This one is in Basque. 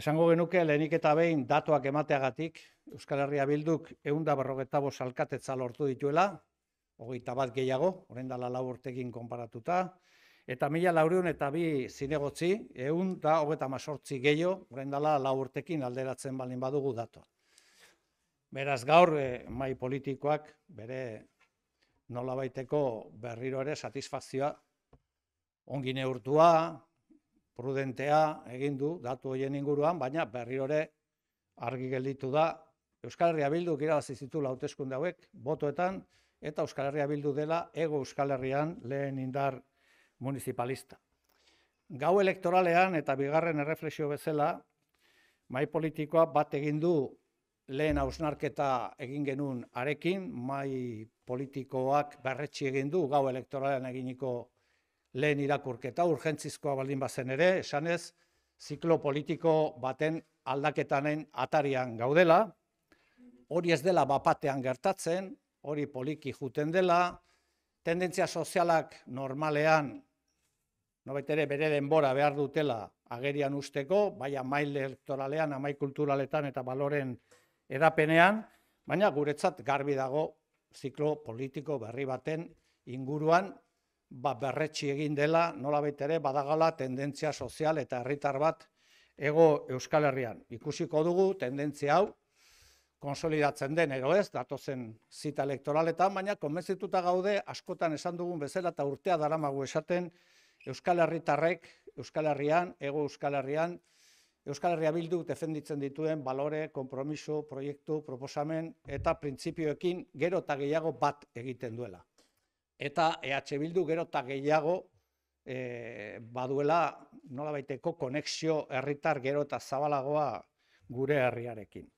Esango genuke lehenik eta behin datuak emateagatik, Euskal Herria Bilduk egun da berrogeta alkatetza lortu dituela, hogeita bat gehiago, horren dala lau urtekin konparatuta, eta mila laurion eta bi zinegotzi, egun da hogeita masortzi gehiago, horren dala lau urtekin alderatzen baldin badugu dato. Beraz gaur, eh, mai politikoak, bere nola baiteko berriro ere satisfazioa, ongin neurtua, prudentea egin du datu hoien inguruan, baina berri hore argi gelditu da Euskal Herria Bildu girabazi zitu hauteskunde hauek botoetan eta Euskal Herria Bildu dela ego Euskal Herrian lehen indar municipalista. Gau elektoralean eta bigarren erreflexio bezala, mai politikoa bat egin du lehen ausnarketa egin genuen arekin, mai politikoak berretxi egin du gau elektoralean eginiko lehen irakurketa, urgentzizkoa baldin bazen ere, esanez, ziklo politiko baten aldaketanen atarian gaudela, hori ez dela bapatean gertatzen, hori poliki juten dela, tendentzia sozialak normalean, nobet ere bere denbora behar dutela agerian usteko, bai amai elektoralean, amai kulturaletan eta baloren edapenean, baina guretzat garbi dago ziklo politiko berri baten inguruan ba, berretxi egin dela, nola ere badagala tendentzia sozial eta herritar bat ego Euskal Herrian. Ikusiko dugu tendentzia hau, konsolidatzen den ero ez, datozen zita elektoraletan, baina konbentzituta gaude askotan esan dugun bezala eta urtea daramagu esaten Euskal Herritarrek, Euskal Herrian, ego Euskal Herrian, Euskal Herria bildu defenditzen dituen balore, kompromiso, proiektu, proposamen eta printzipioekin gero eta gehiago bat egiten duela eta EH Bildu gero eta gehiago e, baduela nola baiteko konexio herritar gero eta zabalagoa gure herriarekin.